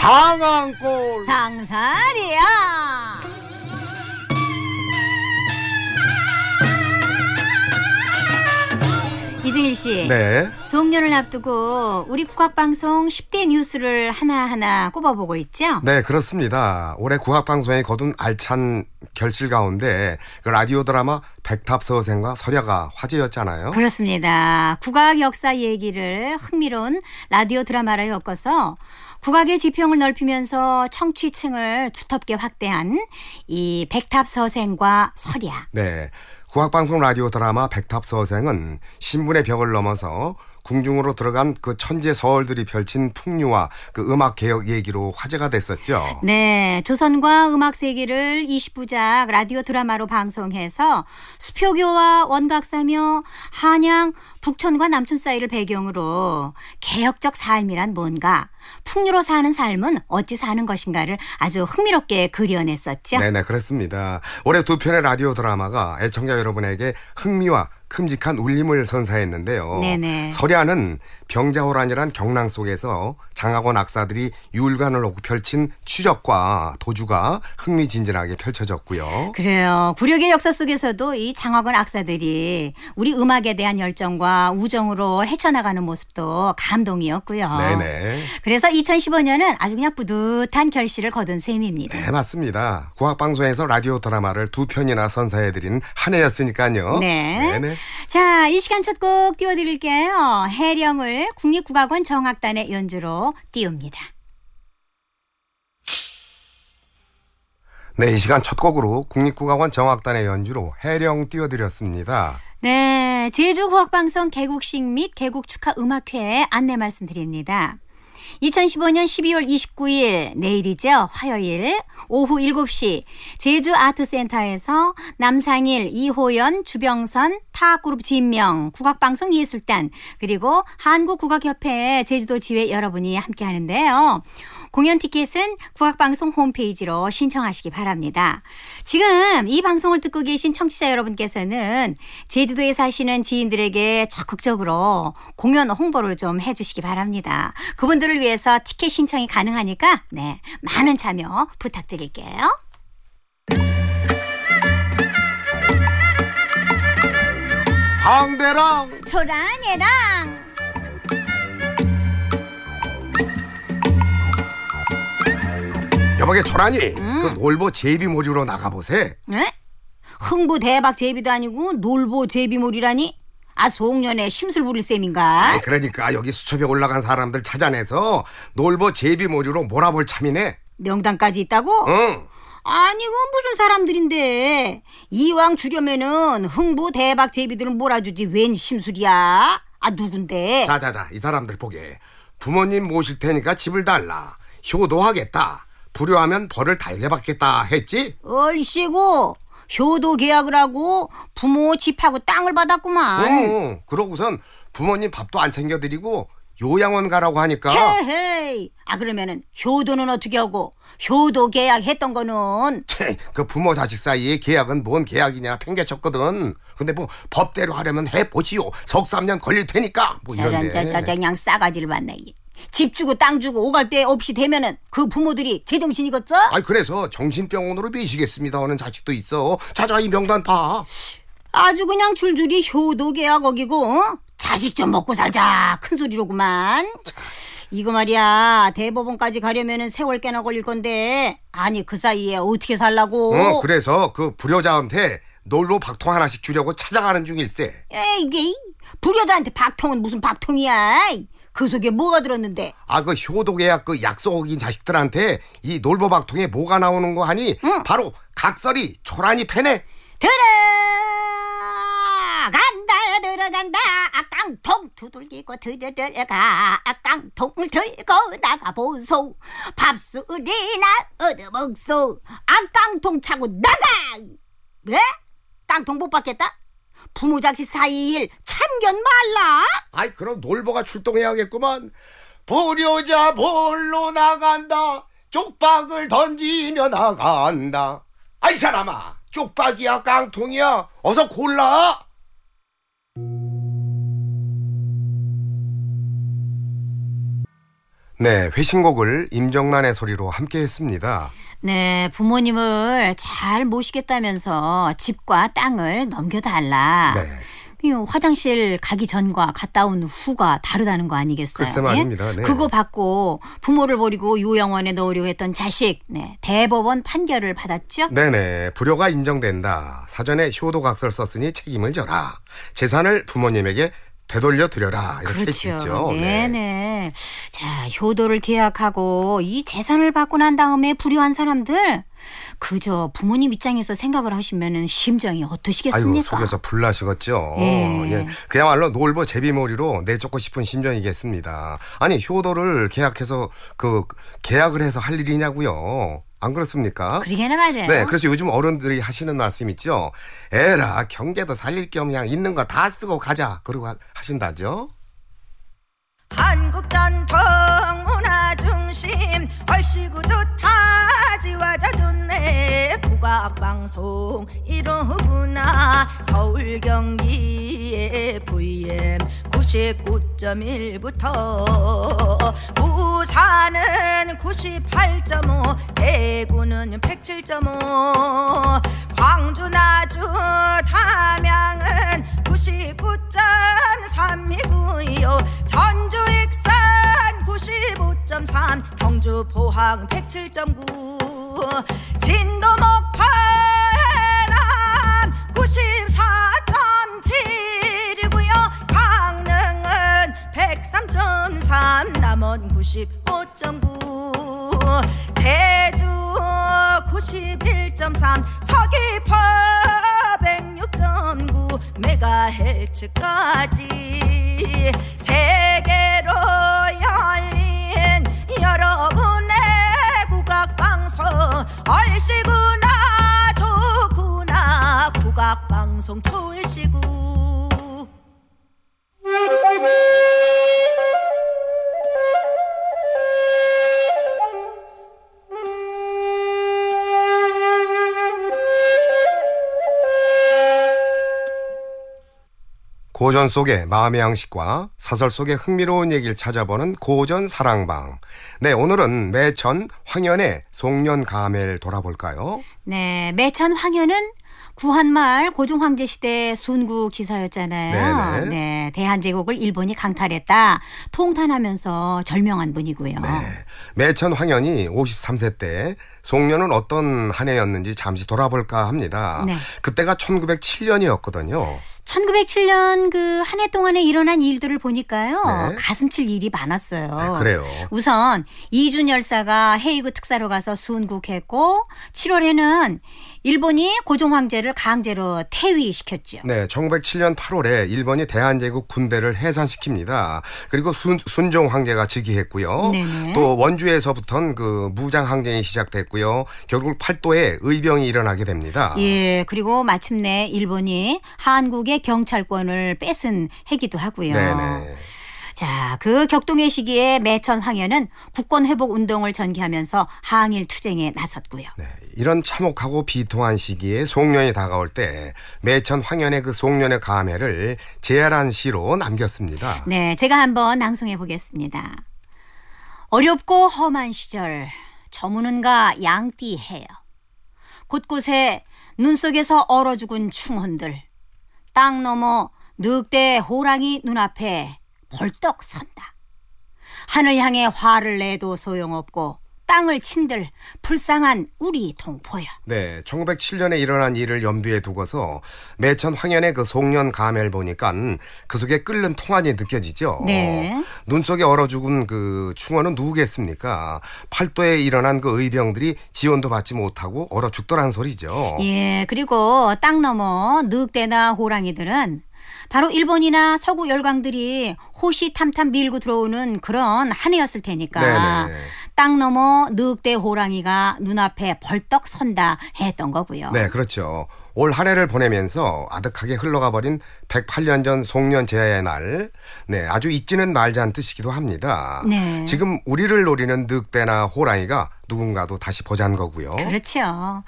상황골 상상이야 씨. 네. 송년을 앞두고 우리 국악방송 10대 뉴스를 하나하나 꼽아보고 있죠? 네, 그렇습니다. 올해 국악방송에 거둔 알찬 결실 가운데 그 라디오 드라마 백탑서생과 설야가 화제였잖아요. 그렇습니다. 국악 역사 얘기를 흥미로운 라디오 드라마로 엮어서 국악의 지평을 넓히면서 청취층을 두텁게 확대한 이 백탑서생과 설야. 네. 국악방송 라디오 드라마 백탑 서생은 신분의 벽을 넘어서 궁중으로 들어간 그 천재 서얼들이 펼친 풍류와 그 음악 개혁 얘기로 화제가 됐었죠. 네, 조선과 음악 세계를 20부작 라디오 드라마로 방송해서 수표교와 원각사며 한양, 북촌과 남촌 사이를 배경으로 개혁적 삶이란 뭔가 풍요로 사는 삶은 어찌 사는 것인가를 아주 흥미롭게 그려냈었죠. 네네 네, 그렇습니다. 올해 두 편의 라디오 드라마가 애청자 여러분에게 흥미와 큼직한 울림을 선사했는데요. 네네. 서리안은 병자호란이란 경랑 속에서 장학원 악사들이 유울관을 놓고 펼친 추적과 도주가 흥미진진하게 펼쳐졌고요. 그래요. 구력의 역사 속에서도 이 장학원 악사들이 우리 음악에 대한 열정과 우정으로 헤쳐나가는 모습도 감동이었고요. 네네. 네. 그래서 그래서 2015년은 아주 그냥 뿌듯한 결실을 거둔 셈입니다. 네, 맞습니다. 고학방송에서 라디오 드라마를 두 편이나 선사해드린 한 해였으니까요. 네. 네네. 자, 이 시간 첫 곡 띄워드릴게요. 해령을 국립국악원 정악단의 연주로 띄웁니다. 네, 이 시간 첫 곡으로 국립국악원 정악단의 연주로 해령 띄워드렸습니다. 네, 제주 국악방송 개국식 및 개국 축하 음악회 안내 말씀드립니다. 2015년 12월 29일 내일이죠. 화요일 오후 7시 제주 아트센터에서 남상일, 이호연, 주병선, 타그룹 진명, 국악방송 예술단 그리고 한국국악협회 제주도 지회 여러분이 함께 하는데요. 공연 티켓은 구학방송 홈페이지로 신청하시기 바랍니다. 지금 이 방송을 듣고 계신 청취자 여러분께서는 제주도에 사시는 지인들에게 적극적으로 공연 홍보를 좀 해주시기 바랍니다. 그분들을 위해서 티켓 신청이 가능하니까 네 많은 참여 부탁드릴게요. 강대랑 초란애랑 여보게 초라니 음. 그 놀보 제비 모리로 나가보세 네? 흥부 대박 제비도 아니고 놀보 제비몰이라니? 아 송년회 심술 부릴 셈인가? 아이, 그러니까 여기 수첩에 올라간 사람들 찾아내서 놀보 제비몰이로 몰아볼 참이네 명단까지 있다고? 응 아니 그건 무슨 사람들인데 이왕 주려면은 흥부 대박 제비들은 몰아주지 웬 심술이야? 아 누군데? 자자자 이 사람들 보게 부모님 모실 테니까 집을 달라 효도하겠다 불효하면 벌을 달게 받겠다 했지? 얼씨구 효도 계약을 하고 부모 집하고 땅을 받았구만. 어, 어. 그러고선 부모님 밥도 안 챙겨드리고 요양원 가라고 하니까. 헤헤이. 아 그러면은 효도는 어떻게 하고 효도 계약했던 거는? 그 부모 자식 사이의 계약은 뭔 계약이냐 팽개쳤거든. 근데 뭐 법대로 하려면 해보시오. 석삼년 걸릴 테니까. 뭐 이런데. 자자자 그냥 싸가지를 만나 이집 주고 땅 주고 오갈 데 없이 되면은 그 부모들이 제정신이겠어? 아이 그래서 정신병원으로 미시겠습니다 하는 자식도 있어. 자자 이 명단 봐. 아주 그냥 줄줄이 효도계야 거기고 어? 자식 좀 먹고 살자 큰 소리로구만. 이거 말이야 대법원까지 가려면은 세월 꽤나 걸릴 건데 아니 그 사이에 어떻게 살라고? 어 그래서 그 불효자한테 놀로 박통 하나씩 주려고 찾아가는 중일세. 에이 이게 불효자한테 박통은 무슨 박통이야? 그 속에 뭐가 들었는데? 아 그 효도계약 그, 그 약속 인 자식들한테 이 놀보박통에 뭐가 나오는 거 하니 응. 바로 각설이 초란이 패네. 들어간다 들어간다 깡통 두들기고 들어들어가 깡통을 들고 나가보소 밥술이나 얻어먹소 안깡통 차고 나가 왜? 네? 깡통 못 받겠다? 부모자식 사이일 참견 말라? 아이 그럼 놀보가 출동해야겠구만. 보려자 볼로 나간다. 쪽박을 던지며 나간다. 아이 사람아 쪽박이야 깡통이야 어서 골라. 네, 회신곡을 임정란의 소리로 함께 했습니다. 네, 부모님을 잘 모시겠다면서 집과 땅을 넘겨달라. 네. 음, 화장실 가기 전과 갔다 온 후가 다르다는 거 아니겠어요? 글쎄 말입니다. 예? 네. 그거 받고 부모를 버리고 요양원에 넣으려고 했던 자식 네. 대법원 판결을 받았죠? 네네. 불효가 인정된다. 사전에 효도각설 썼으니 책임을 져라. 재산을 부모님에게 되돌려 드려라 이렇게 그렇죠. 할수 죠 네. 네네. 네. 자 효도를 계약하고 이 재산을 받고 난 다음에 불효한 사람들 그저 부모님 입장에서 생각을 하시면은 심정이 어떠시겠습니까? 아유, 속에서 불나시겠죠. 예. 예. 그야말로 놀보 제비머리로 내쫓고 싶은 심정이겠습니다. 아니 효도를 계약해서 그 계약을 해서 할 일이냐고요. 안 그렇습니까? 그러게나 말이에요. 네, 그래서 요즘 어른들이 하시는 말씀 있죠. 에라 경제도 살릴 겸 그냥 있는 거 다 쓰고 가자. 그러고 하, 하신다죠. 한국 전통 문화 중심 얼씨구 좋다 지와자 좋네 국악방송 이러구나 서울 경기에 VM 99.1부터 부산은 98.5 대구는 107.5 광주 나주 담양은 99.3이고요 전주 익산 95.3 경주 포항 107.9 진도 93 남원 95.9 제주 91.3 서귀포 106.9 메가헬츠까지 세계로 열린 여러분의 국악방송 얼씨구나 좋구나 국악방송 초울시구 고전 속의 마음의 양식과 사설 속의 흥미로운 얘기를 찾아보는 고전 사랑방. 네, 오늘은 매천 황현의 송년 가를 돌아볼까요? 네, 매천 황현은 구한말 고종 황제 시대 순국 지사였잖아요. 네네. 네, 대한제국을 일본이 강탈했다 통탄하면서 절명한 분이고요. 네. 매천 황현이 53세 때 송년은 어떤 한 해였는지 잠시 돌아볼까 합니다. 네. 그때가 1907년이었거든요. 1907년 그한해 동안에 일어난 일들을 보니까요. 네. 가슴칠 일이 많았어요. 네, 그래요. 우선 이준 열사가 헤이그 특사로 가서 순국했고 7월에는 일본이 고종 황제를 강제로 퇴위시켰죠. 네, 1907년 8월에 일본이 대한제국 군대를 해산시킵니다. 그리고 순, 순종 황제가 즉위했고요. 네네. 또 원주에서부터는 그 무장 항쟁이 시작됐고요. 결국 팔도에 의병이 일어나게 됩니다. 예, 그리고 마침내 일본이 한국의 경찰권을 뺏은 해기도 하고요. 네네. 자, 그 격동의 시기에 매천 황현은 국권 회복 운동을 전개하면서 항일 투쟁에 나섰고요. 네, 이런 참혹하고 비통한 시기에 송년이 다가올 때 매천 황현의 그 송년의 감회를 재활한 시로 남겼습니다. 네, 제가 한번 낭송해 보겠습니다. 어렵고 험한 시절 저무는가 양띠해요. 곳곳에 눈 속에서 얼어 죽은 충혼들 땅 넘어 늑대 호랑이 눈앞에 벌떡 선다. 하늘 향해 화를 내도 소용없고 땅을 친들 불쌍한 우리 동포야. 네, 1907년에 일어난 일을 염두에 두고서 매천 황현의 그 송년 가를 보니까 그 속에 끓는 통안이 느껴지죠. 네. 눈 속에 얼어 죽은 그 충원은 누구겠습니까? 팔도에 일어난 그 의병들이 지원도 받지 못하고 얼어 죽더란 소리죠. 예, 그리고 땅 넘어 늑대나 호랑이들은 바로 일본이나 서구 열강들이 호시탐탐 밀고 들어오는 그런 한 해였을 테니까 네네. 네, 네. 땅 넘어 늑대 호랑이가 눈앞에 벌떡 선다 했던 거고요. 네, 그렇죠. 올한 해를 보내면서 아득하게 흘러가 버린 108년 전 송년제의 날, 네, 아주 잊지는 말자는 뜻이기도 합니다. 네. 지금 우리를 노리는 늑대나 호랑이가 누군가도 다시 보자는 거고요. 그렇죠.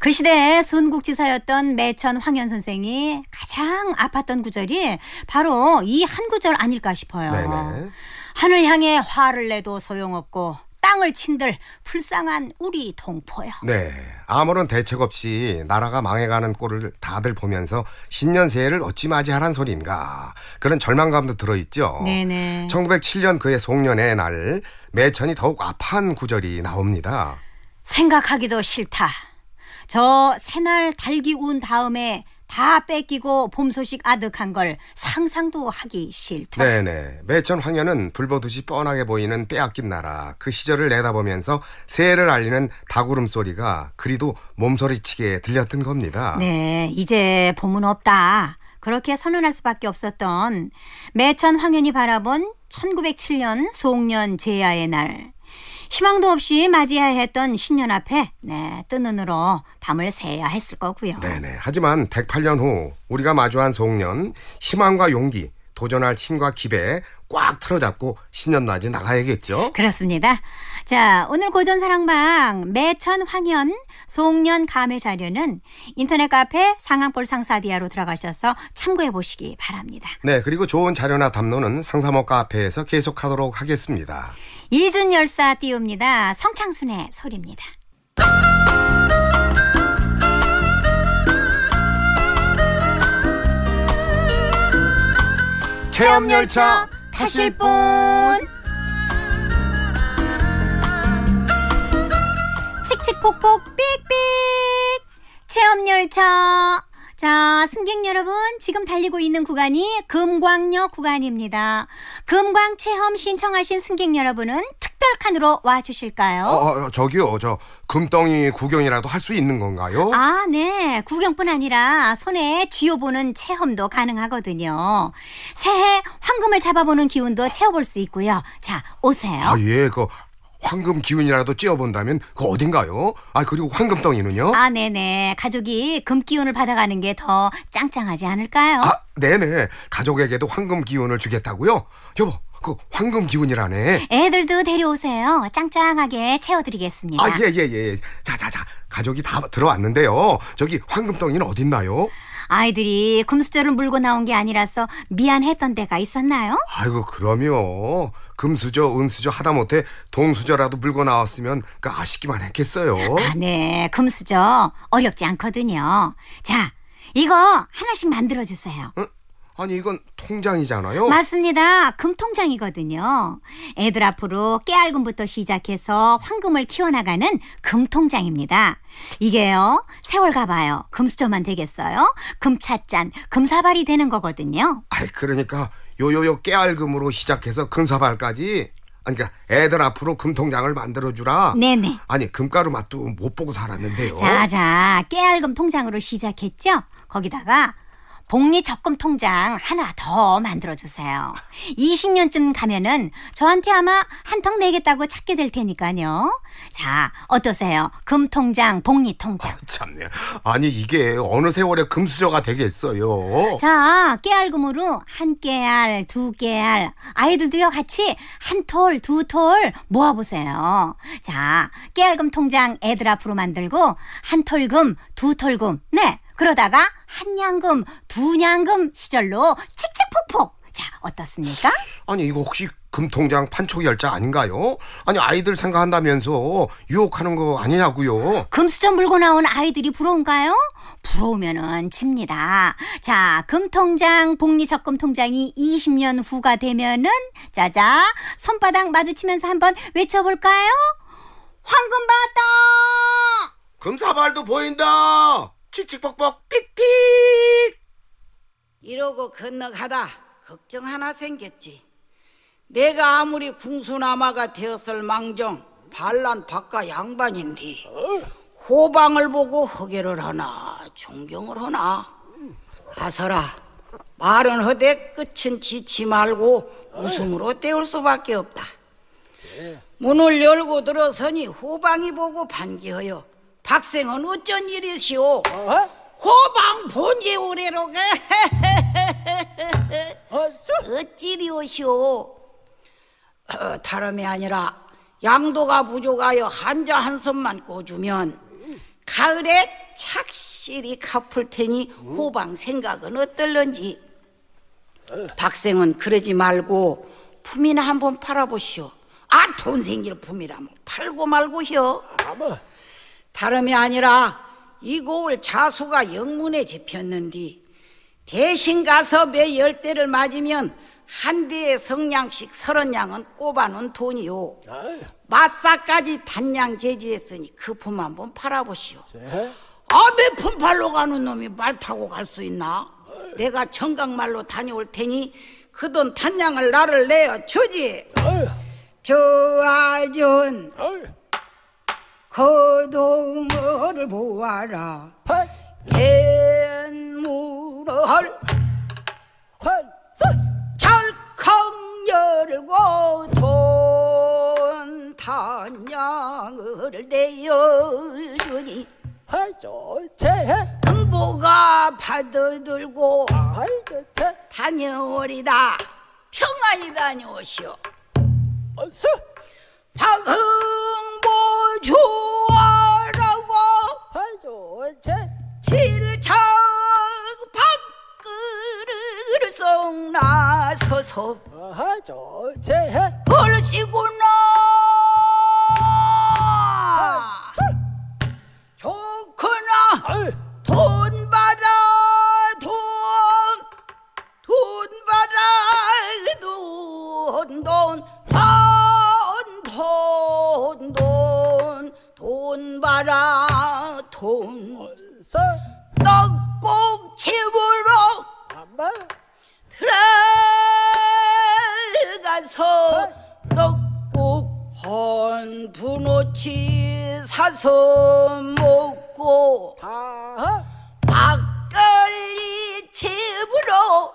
그 시대에 순국지사였던 매천 황현 선생이 가장 아팠던 구절이 바로 이 한 구절 아닐까 싶어요. 네네. 하늘 향해 화를 내도 소용없고 땅을 친들 불쌍한 우리 동포요. 네, 아무런 대책 없이 나라가 망해가는 꼴을 다들 보면서 신년 새해를 어찌 맞이하란 소리인가 그런 절망감도 들어있죠. 네네. 1907년 그의 송년의 날 매천이 더욱 아파한 구절이 나옵니다. 생각하기도 싫다. 저 새날 달기 운 다음에 다 뺏기고 봄 소식 아득한 걸 상상도 하기 싫다. 네네. 매천 황녀는 불보듯이 뻔하게 보이는 빼앗긴 나라 그 시절을 내다보면서 새해를 알리는 다구름 소리가 그리도 몸소리치게 들렸던 겁니다. 네, 이제 봄은 없다. 그렇게 선언할 수밖에 없었던 매천 황현이 바라본 1907년 송년 제야의 날 희망도 없이 맞이해야 했던 신년 앞에 네, 뜬 눈으로 밤을 새야 했을 거고요. 네네. 하지만 108년 후 우리가 마주한 송년 희망과 용기 도전할 힘과 기배에꽉 틀어잡고 신년맞이 나가야겠죠. 그렇습니다. 자, 오늘 고전 사랑방 매천 황현 송년 감의 자료는 인터넷 카페 상한볼 상사디아로 들어가셔서 참고해 보시기 바랍니다. 네, 그리고 좋은 자료나 담론은 상사목 카페에서 계속하도록 하겠습니다. 이준 열사 띄웁니다. 성창순의 소리입니다. 체험 열차 타실 분 칙칙폭폭 삑삑 체험 열차 자, 승객 여러분, 지금 달리고 있는 구간이 금광역 구간입니다. 금광 체험 신청하신 승객 여러분은 특 특별 칸으로 와 주실까요? 어, 어, 어, 저기요. 저 금덩이 구경이라도 할 수 있는 건가요? 아, 네. 구경뿐 아니라 손에 쥐어 보는 체험도 가능하거든요. 새해 황금을 잡아보는 기운도 채워볼 수 있고요. 자, 오세요. 아, 예. 그 황금 기운이라도 찌어본다면 그 어딘가요? 아 그리고 황금덩이는요? 아 네네 가족이 금 기운을 받아가는 게 더 짱짱하지 않을까요? 아 네네 가족에게도 황금 기운을 주겠다고요? 여보 그 황금 기운이라네. 애들도 데려오세요. 짱짱하게 채워드리겠습니다. 아, 예, 예, 예, 예. 자, 자, 자. 가족이 다 들어왔는데요. 저기 황금덩이는 어딨나요? 아이들이 금수저를 물고 나온 게 아니라서 미안했던 데가 있었나요? 아이고, 그럼요. 금수저, 은수저 하다못해 동수저라도 물고 나왔으면 그 아쉽기만 했겠어요. 아, 네. 금수저 어렵지 않거든요. 자, 이거 하나씩 만들어 주세요. 응? 아니 이건 통장이잖아요. 맞습니다. 금통장이거든요. 애들 앞으로 깨알금부터 시작해서 황금을 키워나가는 금통장입니다. 이게요. 세월 가봐요. 금수저만 되겠어요. 금찻잔, 금사발이 되는 거거든요. 아이 그러니까 요요요 깨알금으로 시작해서 금사발까지. 아니, 그러니까 애들 앞으로 금통장을 만들어주라. 네네. 아니 금가루 맛도 못 보고 살았는데요. 자자 깨알금 통장으로 시작했죠. 거기다가 복리 적금 통장 하나 더 만들어주세요. 20년쯤 가면은 저한테 아마 한턱 내겠다고 찾게 될 테니까요. 자, 어떠세요? 금 통장, 복리 통장. 아, 참네. 아니, 이게 어느 세월에 금수저가 되겠어요. 자, 깨알금으로 한 깨알, 두 깨알. 아이들도요, 같이 한 톨, 두 톨 모아보세요. 자, 깨알금 통장 애들 앞으로 만들고, 한 톨금, 두 톨금. 네. 그러다가 한양금, 두양금 시절로 칙칙폭폭. 자, 어떻습니까? 아니, 이거 혹시 금통장 판촉 열자 아닌가요? 아니, 아이들 생각한다면서 유혹하는 거 아니냐고요. 금수저 물고 나온 아이들이 부러운가요? 부러우면은 집니다. 자, 금통장, 복리적금 통장이 20년 후가 되면은, 자자, 손바닥 마주치면서 한번 외쳐볼까요? 황금 봤다! 금사발도 보인다! 칙칙폭폭 삑삑 이러고 건너가다 걱정 하나 생겼지 내가 아무리 궁수남아가 되었을 망정 반란 바깥 양반인디 호방을 보고 허개를 하나 존경을 하나 아서라 말은 허대 끝은 지치 말고 웃음으로 때울 수밖에 없다 문을 열고 들어서니 호방이 보고 반기하여 박생은 어쩐 일이시오? 어? 호방 본예 오래로가 어찌리오시오? 어, 다름이 아니라 양도가 부족하여 한자 한 섬만 꿔주면 가을에 착실히 갚을 테니 호방 생각은 어떨런지 박생은 그러지 말고 품이나 한 번 팔아보시오 아 돈 생길 품이라면 팔고 말고혀 아마 다름이 아니라 이곡을 자수가 영문에 집혔는디 대신 가서 매 열대를 맞으면 한 대의 성냥씩 서른 냥은 꼽아놓은 돈이요 마사까지 단양 제지했으니 그 품 한번 팔아보시오 아몇품 팔러 가는 놈이 말 타고 갈 수 있나 내가 청각말로 다녀올 테니 그 돈 단양을 나를 내어 주지 저 아준 허동을 보아라 갯물을 철컹 열고 돈탄양을 내어주니 좋제 금보가 받아들고 다녀오리다 평안히 다녀오시오 박흥보주 옳지 길창 밖을 쏙 나서서 어하 좋지 벌시구나 뭐? 들어가서 떡국 한분오치 사서 먹고 어? 막걸리 집으로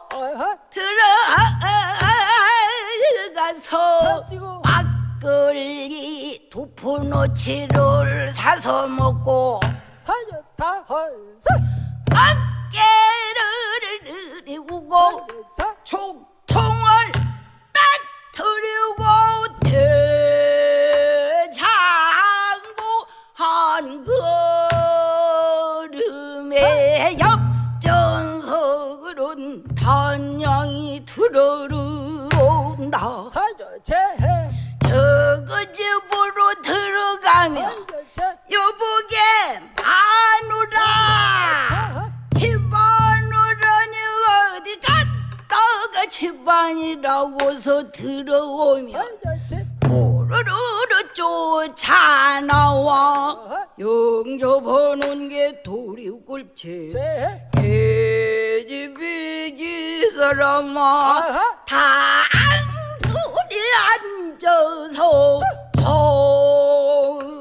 들어가서 막걸리 두푼오치를 사서 먹고 다이어트 들리우고 총통을 빼뜨리고 대장부 한 걸음에 역전석으론 단양이 들어온다 저거 집으로 들어가면 여보 방이라고서 들어오면 보르르르 쫓아 나와 영접하는 게 도리골치 예지비지 사람아 다안돌이 앉아서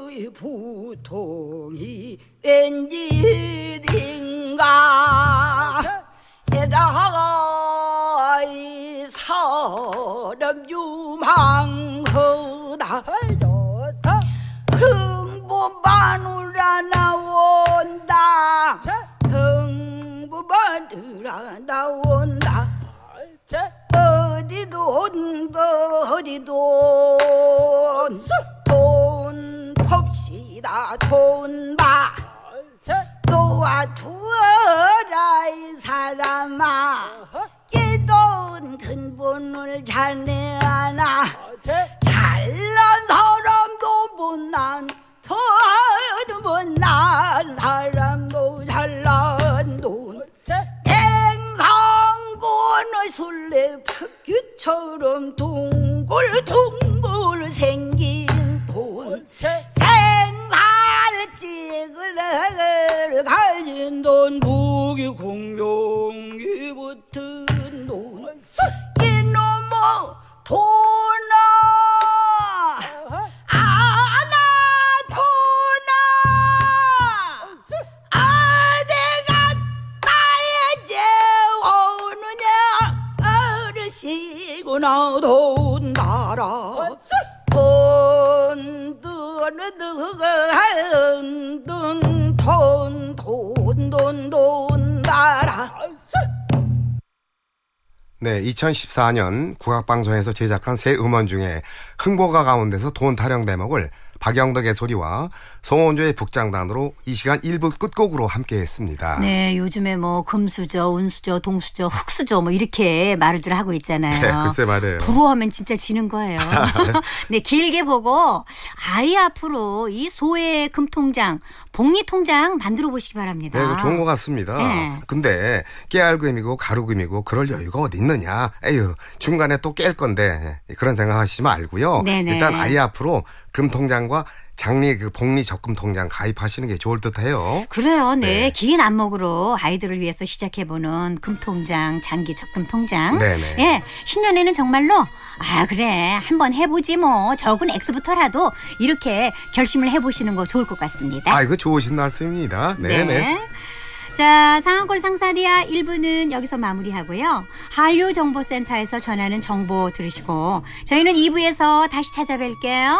허이 부통이 웬일인가 에라이 하 여름 유망허다 좋다 흥부 마누라 나온다 흥부 마누라 나온다 어디도 온다 어디도 돈 봅시다 돈봐 도와두어라 이 사람아 기도 근본을 자네 하나 잘난 사람도 못난 더도 못난 사람도 잘난 돈행상군의 술래 박규처럼 그 둥글둥글 생긴 2014년 국악방송에서 제작한 새 음원 중에 흥보가 가운데서 돈 타령 대목을 박영덕의 소리와 송원조의 북장단으로 이 시간 1부 끝곡으로 함께했습니다. 네, 요즘에 뭐 금수저, 운수저, 동수저, 흑수저 뭐 이렇게 말들 하고 있잖아요. 네, 글쎄 말이요 불호하면 진짜 지는 거예요. 네, 길게 보고 아이 앞으로 이 소의 금통장, 복리통장 만들어 보시기 바랍니다. 네, 좋은 것 같습니다. 네. 근데 깨알금이고 가루금이고 그럴 여유가 어디 있느냐. 에휴, 중간에 또 깰 건데 그런 생각하시지 말고요. 네네. 네. 일단 아이 앞으로 금통장과 장리그 복리 적금 통장 가입하시는 게 좋을 듯해요. 그래요, 네. 네. 긴 안목으로 아이들을 위해서 시작해보는 금통장, 장기 적금 통장. 네네. 네. 예, 신년에는 정말로 아 그래 한번 해보지 뭐 적은 액수부터라도 이렇게 결심을 해보시는 거 좋을 것 같습니다. 아 이거 좋으신 말씀입니다. 네네. 네. 네. 자, 상한골 상사리아 1부는 여기서 마무리하고요. 한류정보센터에서 전하는 정보 들으시고 저희는 2부에서 다시 찾아뵐게요.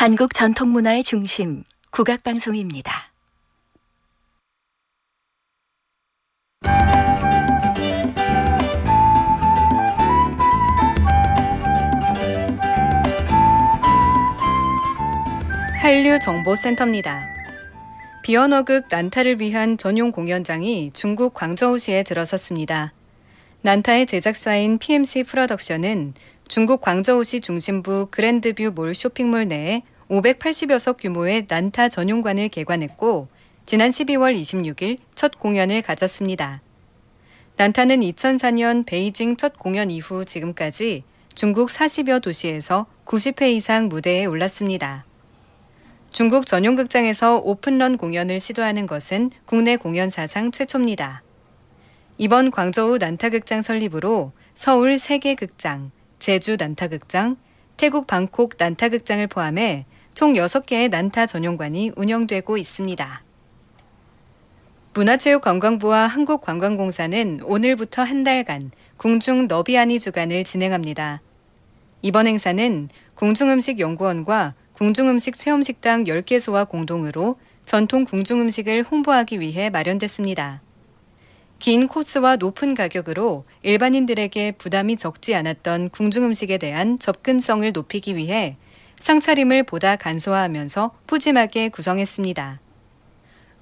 한국 전통 문화의 중심 국악 방송입니다. 한류 정보센터입니다. 비언어극 난타를 위한 전용 공연장이 중국 광저우시에 들어섰습니다. 난타의 제작사인 PMC 프로덕션은 중국 광저우시 중심부 그랜드뷰 몰 쇼핑몰 내에 580여 석 규모의 난타 전용관을 개관했고 지난 12월 26일 첫 공연을 가졌습니다. 난타는 2004년 베이징 첫 공연 이후 지금까지 중국 40여 도시에서 90회 이상 무대에 올랐습니다. 중국 전용극장에서 오픈런 공연을 시도하는 것은 국내 공연사상 최초입니다. 이번 광저우 난타극장 설립으로 서울 세계 극장, 제주 난타극장, 태국 방콕 난타극장을 포함해 총 6개의 난타 전용관이 운영되고 있습니다. 문화체육관광부와 한국관광공사는 오늘부터 한 달간 궁중 너비아니 주간을 진행합니다. 이번 행사는 궁중음식연구원과 궁중음식체험식당 10개소와 공동으로 전통 궁중음식을 홍보하기 위해 마련됐습니다. 긴 코스와 높은 가격으로 일반인들에게 부담이 적지 않았던 궁중 음식에 대한 접근성을 높이기 위해 상차림을 보다 간소화하면서 푸짐하게 구성했습니다.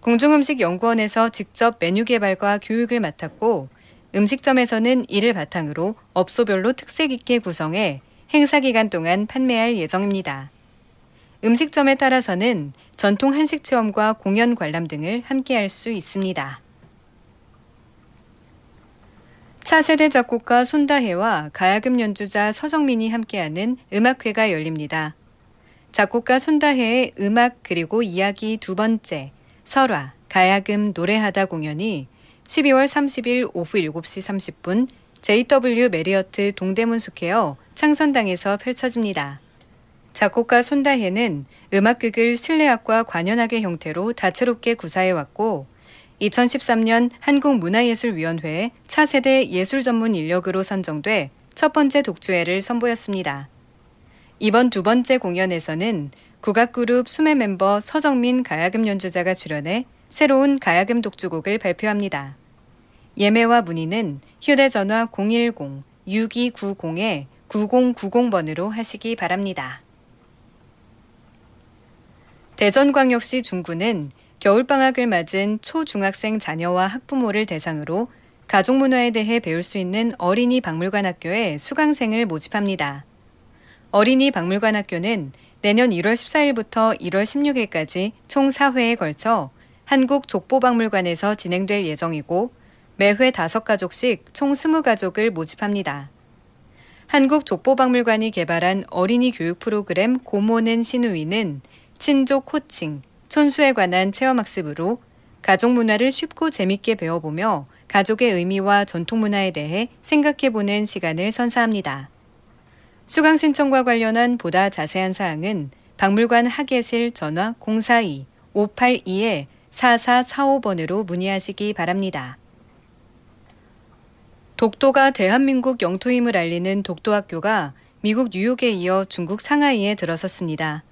궁중음식연구원에서 직접 메뉴 개발과 교육을 맡았고 음식점에서는 이를 바탕으로 업소별로 특색 있게 구성해 행사 기간 동안 판매할 예정입니다. 음식점에 따라서는 전통 한식 체험과 공연 관람 등을 함께 할 수 있습니다. 차세대 작곡가 손다혜와 가야금 연주자 서정민이 함께하는 음악회가 열립니다. 작곡가 손다혜의 음악 그리고 이야기 두 번째 설화 가야금 노래하다 공연이 12월 30일 오후 7시 30분 JW 메리어트 동대문 숙회어 창선당에서 펼쳐집니다. 작곡가 손다혜는 음악극을 실내악과 관현악의 형태로 다채롭게 구사해왔고 2013년 한국문화예술위원회 차세대 예술 전문 인력으로 선정돼 첫 번째 독주회를 선보였습니다. 이번 두 번째 공연에서는 국악그룹 수매 멤버 서정민 가야금 연주자가 출연해 새로운 가야금 독주곡을 발표합니다. 예매와 문의는 휴대전화 010-6290-9090번으로 하시기 바랍니다. 대전광역시 중구는 겨울방학을 맞은 초중학생 자녀와 학부모를 대상으로 가족 문화에 대해 배울 수 있는 어린이 박물관 학교에 수강생을 모집합니다. 어린이 박물관 학교는 내년 1월 14일부터 1월 16일까지 총 4회에 걸쳐 한국 족보박물관에서 진행될 예정이고 매회 5가족씩 총 20가족을 모집합니다. 한국족보박물관이 개발한 어린이 교육 프로그램 고모는 신우이는 친족 호칭, 촌수에 관한 체험학습으로 가족 문화를 쉽고 재밌게 배워보며 가족의 의미와 전통 문화에 대해 생각해보는 시간을 선사합니다. 수강 신청과 관련한 보다 자세한 사항은 박물관 학예실 전화 042-582-4445번으로 문의하시기 바랍니다. 독도가 대한민국 영토임을 알리는 독도학교가 미국 뉴욕에 이어 중국 상하이에 들어섰습니다.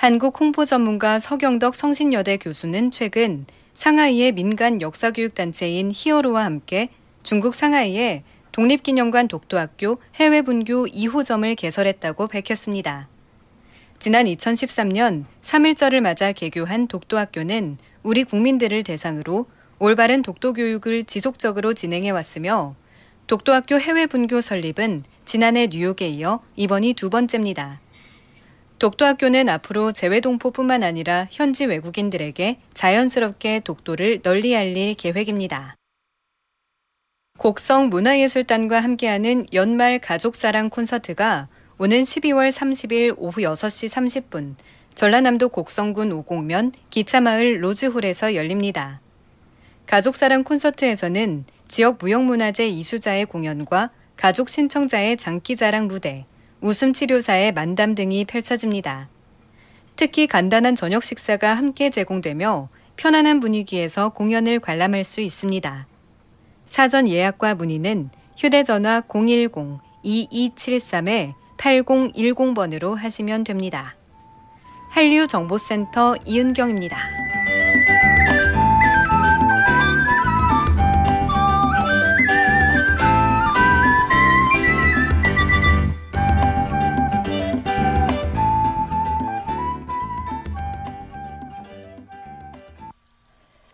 한국 홍보 전문가 서경덕 성신여대 교수는 최근 상하이의 민간 역사교육단체인 히어로와 함께 중국 상하이에 독립기념관 독도학교 해외분교 2호점을 개설했다고 밝혔습니다. 지난 2013년 3.1절을 맞아 개교한 독도학교는 우리 국민들을 대상으로 올바른 독도교육을 지속적으로 진행해왔으며 독도학교 해외분교 설립은 지난해 뉴욕에 이어 이번이 두 번째입니다. 독도학교는 앞으로 재외동포뿐만 아니라 현지 외국인들에게 자연스럽게 독도를 널리 알릴 계획입니다. 곡성 문화예술단과 함께하는 연말 가족사랑 콘서트가 오는 12월 30일 오후 6시 30분 전라남도 곡성군 오곡면 기차마을 로즈홀에서 열립니다. 가족사랑 콘서트에서는 지역 무형문화재 이수자의 공연과 가족 신청자의 장기자랑 무대, 웃음 치료사의 만담 등이 펼쳐집니다. 특히 간단한 저녁 식사가 함께 제공되며 편안한 분위기에서 공연을 관람할 수 있습니다. 사전 예약과 문의는 휴대전화 010-2273-8010번으로 하시면 됩니다. 한류정보센터 이은경입니다.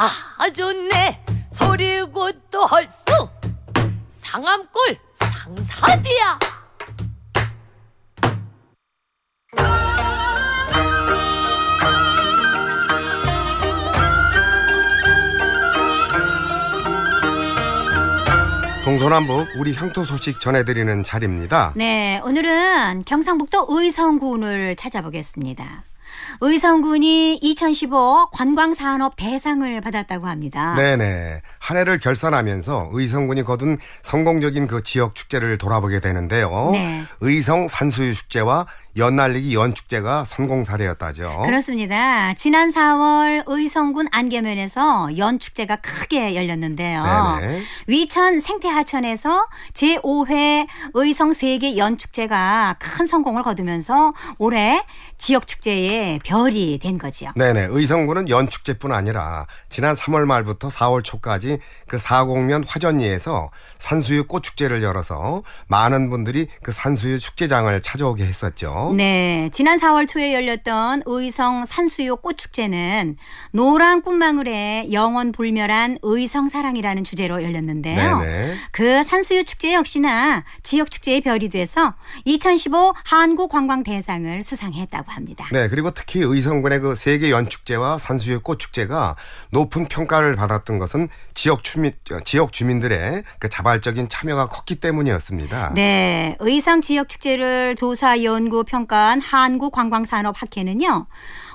아 좋네 소리고 또 헐수 상암골 상사디야 동서남북 우리 향토 소식 전해드리는 자리입니다. 네, 오늘은 경상북도 의성군을 찾아보겠습니다. 의성군이 2015 관광산업 대상을 받았다고 합니다. 네네. 한 해를 결산하면서 의성군이 거둔 성공적인 그 지역 축제를 돌아보게 되는데요. 네. 의성 산수유 축제와 연날리기 연축제가 성공 사례였다죠. 그렇습니다. 지난 4월 의성군 안계면에서 연축제가 크게 열렸는데요. 네네. 위천 생태하천에서 제5회 의성 세계 연축제가 큰 성공을 거두면서 올해 지역축제의 별이 된거죠 네네. 의성군은 연축제뿐 아니라 지난 3월 말부터 4월 초까지 그 사곡면 화전리에서 산수유 꽃축제를 열어서 많은 분들이 그 산수유 축제장을 찾아오게 했었죠. 네 지난 4월 초에 열렸던 의성 산수요 꽃축제는 노란 꿈망울에 영원 불멸한 의성 사랑이라는 주제로 열렸는데요. 네네. 그 산수요 축제 역시나 지역 축제의 별이 돼서 2015 한국 관광 대상을 수상했다고 합니다. 네. 그리고 특히 의성군의 그 세계 연축제와 산수요 꽃축제가 높은 평가를 받았던 것은 지역 주민 지역 주민들의 그 자발적인 참여가 컸기 때문이었습니다. 네. 의성 지역 축제를 조사 연구 평가한 한국관광산업학회는요.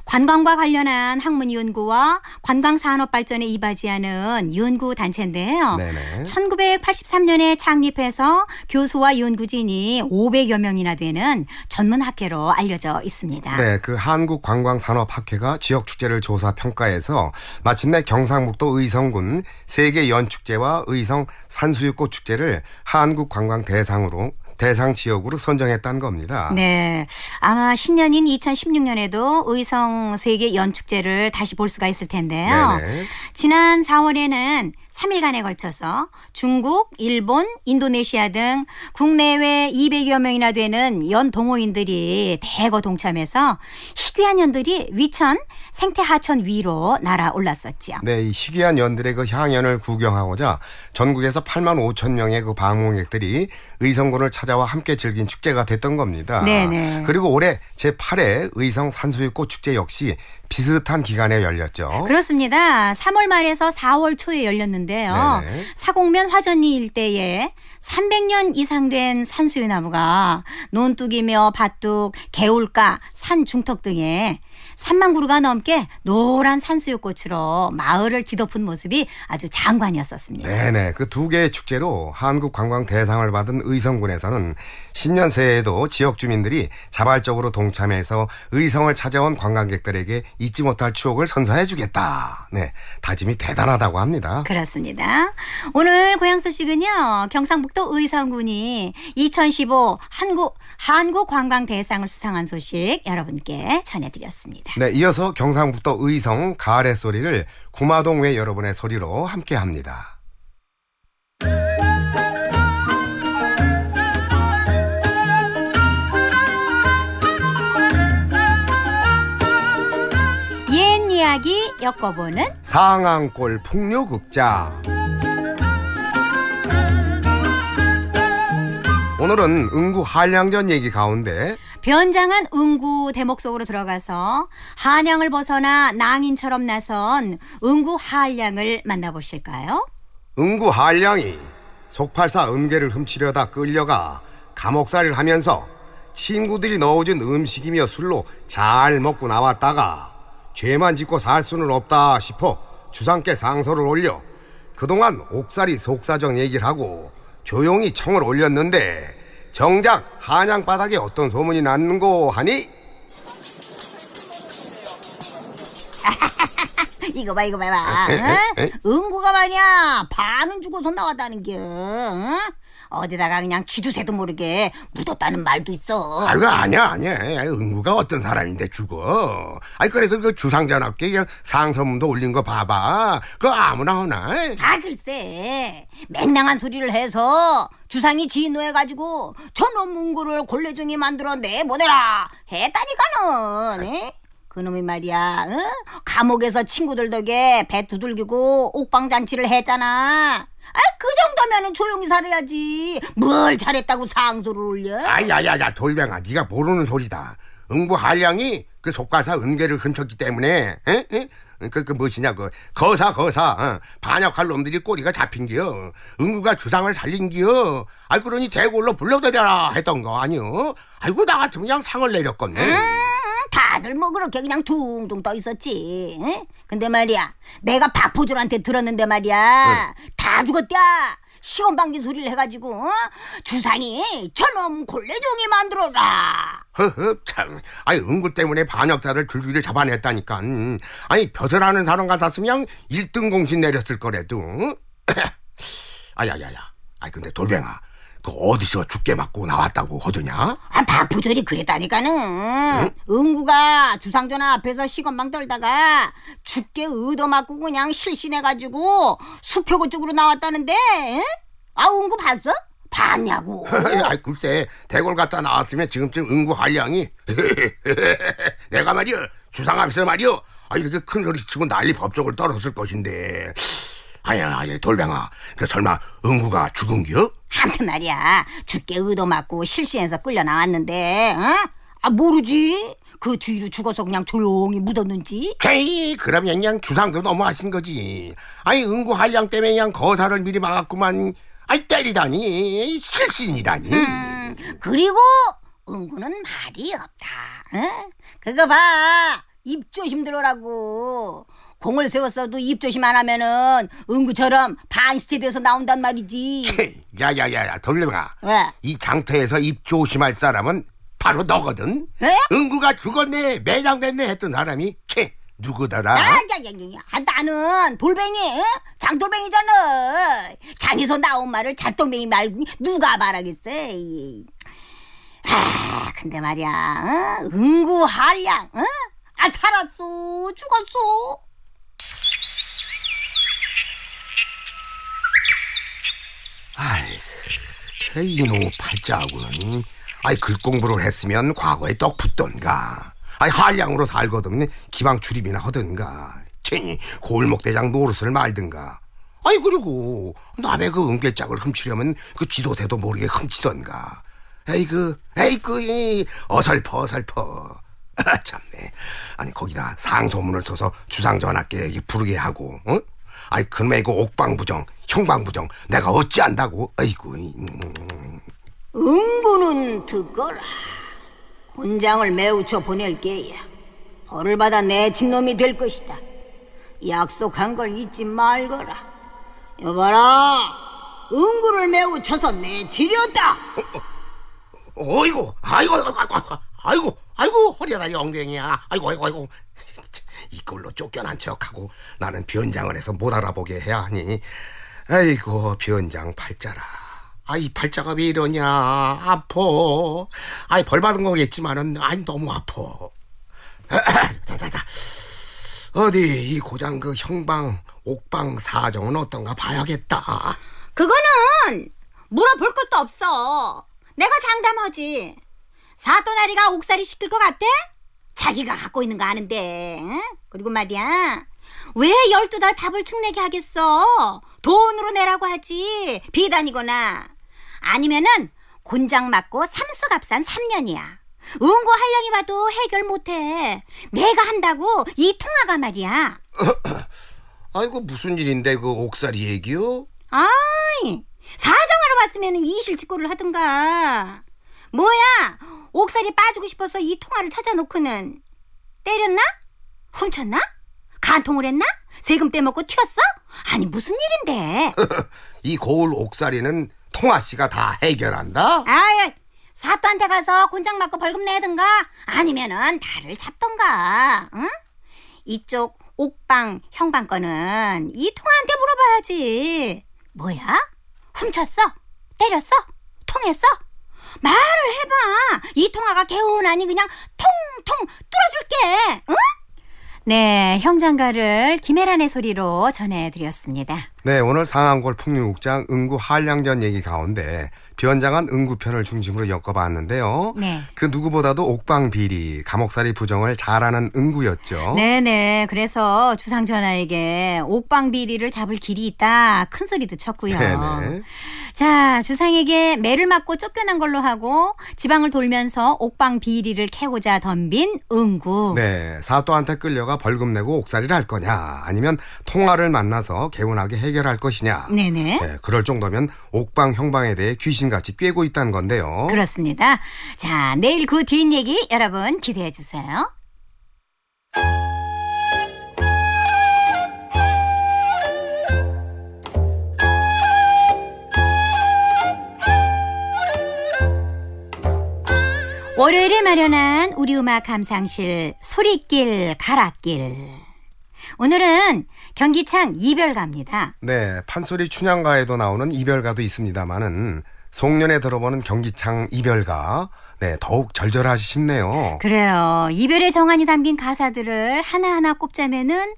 관광과 관련한 학문 연구와 관광 산업 발전에 이바지하는 연구 단체인데요. 네네. 1983년에 창립해서 교수와 연구진이 500여 명이나 되는 전문 학회로 알려져 있습니다. 네, 그 한국 관광 산업 학회가 지역 축제를 조사 평가해서 마침내 경상북도 의성군 세계 연축제와 의성 산수유꽃 축제를 한국 관광 대상으로 대상 지역으로 선정했다는 겁니다. 네. 아마 신년인 2016년에도 의성 세계 연축제를 다시 볼 수가 있을 텐데요. 네네. 지난 4월에는 3일간에 걸쳐서 중국, 일본, 인도네시아 등 국내외 200여 명이나 되는 연 동호인들이 대거 동참해서 희귀한 연들이 위천 생태 하천 위로 날아올랐었죠 네, 이 희귀한 연들의 그 향연을 구경하고자 전국에서 8만 5천 명의 그 방문객들이 의성군을 찾아와 함께 즐긴 축제가 됐던 겁니다. 네네. 네. 그리고 올해 제8회 의성 산수유꽃 축제 역시 비슷한 기간에 열렸죠. 그렇습니다. 3월 말에서 4월 초에 열렸는데요. 네네. 사곡면 화전리 일대에 300년 이상 된 산수유 나무가 논뚝이며 밭둑 개울가, 산 중턱 등에 3만 그루가 넘게 노란 산수유꽃으로 마을을 뒤덮은 모습이 아주 장관이었었습니다. 네네. 그 두 개의 축제로 한국관광대상을 받은 의성군에서는 신년새해에도 지역 주민들이 자발적으로 동참해서 의성을 찾아온 관광객들에게 잊지 못할 추억을 선사해주겠다. 네, 다짐이 대단하다고 합니다. 그렇습니다. 오늘 고향 소식은요, 경상북도 의성군이 2015 한국 한국 관광 대상을 수상한 소식 여러분께 전해드렸습니다. 네, 이어서 경상북도 의성 가을의 소리를 구마동 외 여러분의 소리로 함께합니다. 엮어보는 상앙골 풍류극장 오늘은 응구 한량전 얘기 가운데 변장한 응구 대목 속으로 들어가서 한양을 벗어나 낭인처럼 나선 응구 한량을 만나보실까요? 응구 한량이 속팔사 음계를 훔치려다 끌려가 감옥살이를 하면서 친구들이 넣어준 음식이며 술로 잘 먹고 나왔다가 죄만 짓고 살 수는 없다 싶어 주상께 상서를 올려 그동안 옥살이 속사정 얘기를 하고 조용히 청을 올렸는데 정작 한양 바닥에 어떤 소문이 났는고 하니 이거 봐 이거 봐봐 응구가 말이야 반은 주고서 나왔다는 게 응? 어디다가 그냥 쥐두새도 모르게 묻었다는 말도 있어. 아, 그 아니야, 아니야. 은구가 어떤 사람인데 죽어. 아니, 그래도 그 주상자답게 상서문도 올린 거 봐봐. 그 아무나 하나. 아, 글쎄. 맹랑한 소리를 해서 주상이 진노해가지고 저놈 문구를 골레종이 만들어 내보내라 했다니까는. 에? 그놈이 말이야, 응? 감옥에서 친구들 덕에 배 두들기고 옥방잔치를 했잖아. 아, 그 정도면은 조용히 살아야지. 뭘 잘했다고 상소를 올려? 아야야야, 돌뱅아, 네가 모르는 소리다. 응부 한량이 그 속가사 은계를 훔쳤기 때문에, 에? 그, 그, 무엇이냐, 그, 거사, 거사, 어. 반역할 놈들이 꼬리가 잡힌 기 응구가 주상을 살린 기아 그러니 대골로 불러들여라 했던 거 아니요? 아이고, 나 같으면 그냥 상을 내렸건네. 음. 다들 먹으러 그냥 둥둥 떠 있었지. 응? 근데 말이야, 내가 박포졸한테 들었는데 말이야, 응. 다 죽었대. 시험 방진 소리를 해가지고 어? 주상이 저놈 골레종이 만들어라. 허허 참, 아이 응구 때문에 반역자를 줄줄이 잡아냈다니까. 아니 벼슬하는 사람 같았으면 1등 공신 내렸을 거래도. 아야야야, 아이 근데 돌뱅아. 그 어디서 죽게 맞고 나왔다고 허드냐? 아, 박부절이 그랬다니까는. 응? 응구가 주상전화 앞에서 시건방 떨다가 죽게 의도 맞고 그냥 실신해가지고 수표고 쪽으로 나왔다는데, 응? 아, 응구 봤어? 봤냐고. 아 글쎄, 대궐갔다 나왔으면 지금쯤 응구 한량이. 내가 말이여, 주상 앞에서 말이여, 아, 이렇게 큰 소리 치고 난리 법적을 떨었을 것인데. 아야 아야 돌뱅아 그 설마 응구가 죽은겨? 한튼 말이야 죽게 의도 맞고 실시해서 끌려 나왔는데 어? 아 모르지 그 뒤로 죽어서 그냥 조용히 묻었는지 에이 그럼 그냥 주상도 너무하신 거지 아니 응구 한량 때문에 그냥 거사를 미리 막았구만 아이 때리다니 실신이라니 음, 그리고 응구는 말이 없다 응? 그거 봐 입조심 들어라고 공을 세웠어도 입조심 안 하면은 응구처럼 반시체 돼서 나온단 말이지. 야야야야 돌려라. 왜? 이 장터에서 입 조심할 사람은 바로 너거든. 왜? 응구가 죽었네 매장됐네 했던 사람이 채 누구더라? 아, 아 나는 돌뱅이 장돌뱅이잖아. 장에서 나온 말을 장돌뱅이 말고 누가 말하겠어? 아 근데 말이야 응구 한량 아 살았어 죽었어. 아이, 이놈 팔자하고는 아이 글공부를 했으면 과거에 떡 붙던가 아이 한량으로 살거든 기방 출입이나 하든가 괜히 골목대장 노릇을 말든가 아이 그리고 남의 그 은결짝을 훔치려면 그 지도대도 모르게 훔치던가 에이 그 에이 그이 어설퍼 어설퍼 아, 참 아니 거기다 상소문을 써서 주상전하께 부르게 하고 어? 아이 그놈의 이 옥방부정 형방부정 내가 어찌 안다고 아이고 음, 음, 음, 응부는 듣거라 곤장을 매우 쳐 보낼게야 벌을 받아 내 친놈이 될 것이다 약속한 걸 잊지 말거라 여봐라 응구를 매우 쳐서 내치렸다 어, 어, 어, 어이구 아이고 아이고 아이고 아이고 허리야 다리 엉덩이야 아이고 아이고 아이고 이꼴로 쫓겨난 척하고 나는 변장을 해서 못 알아보게 해야 하니 아이고 변장 팔자라 아이 팔자가 왜 이러냐 아퍼 아이 벌 받은 거겠지만은 아이 너무 아퍼 자자자 어디 이 고장 그 형방 옥방 사정은 어떤가 봐야겠다 그거는 물어볼 것도 없어 내가 장담하지 사또나리가 옥살이 시킬 것 같아? 자기가 갖고 있는 거 아는데. 응? 그리고 말이야. 왜 열두 달 밥을 축내게 하겠어? 돈으로 내라고 하지. 비단이거나. 아니면은 곤장 맞고 삼수갑산 3년이야. 응고 할령이 봐도 해결 못해. 내가 한다고 이 통화가 말이야. 아이고 무슨 일인데 그 옥살이 얘기요? 아이 사정하러 왔으면 이실직고를 하든가. 뭐야 옥살이 빠지고 싶어서 이 통화를 찾아놓고는 때렸나? 훔쳤나? 간통을 했나? 세금 떼먹고 튀었어? 아니 무슨 일인데? 이 고을 옥살이는 통화 씨가 다 해결한다? 아이 사또한테 가서 곤장 맞고 벌금 내든가 아니면은 달을 잡던가 응? 이쪽 옥방 형방 거는 이통화한테 물어봐야지 뭐야? 훔쳤어? 때렸어? 통했어? 말을 해봐. 이 통화가 개운하니 그냥 통통 뚫어줄게. 응? 네, 형장가를 김혜란의 소리로 전해드렸습니다. 네, 오늘 상암골 풍류국장 응구 한량전 얘기 가운데 변장한 응구편을 중심으로 엮어봤는데요. 네. 그 누구보다도 옥방 비리, 감옥살이 부정을 잘하는 응구였죠. 네네. 네. 그래서 주상전하에게 옥방 비리를 잡을 길이 있다 큰 소리도 쳤고요. 네네. 네. 자 주상에게 매를 맞고 쫓겨난 걸로 하고 지방을 돌면서 옥방 비리를 캐고자 덤빈 응구. 네. 사또한테 끌려가 벌금 내고 옥살이를 할 거냐, 아니면 통화를 만나서 개운하게 해결할 것이냐. 네네. 네. 네, 그럴 정도면 옥방 형방에 대해 귀신 귀신같이 꿰고 있다는 건데요. 그렇습니다. 자, 내일 그 뒷얘기 여러분 기대해 주세요. 월요일에 마련한 우리 음악 감상실 소리길 가락길 오늘은 경기창 이별가입니다. 네, 판소리 춘향가에도 나오는 이별가도 있습니다만은 송년에 들어보는 경기창 이별가 네, 더욱 절절하시 싶네요. 그래요. 이별의 정한이 담긴 가사들을 하나하나 꼽자면은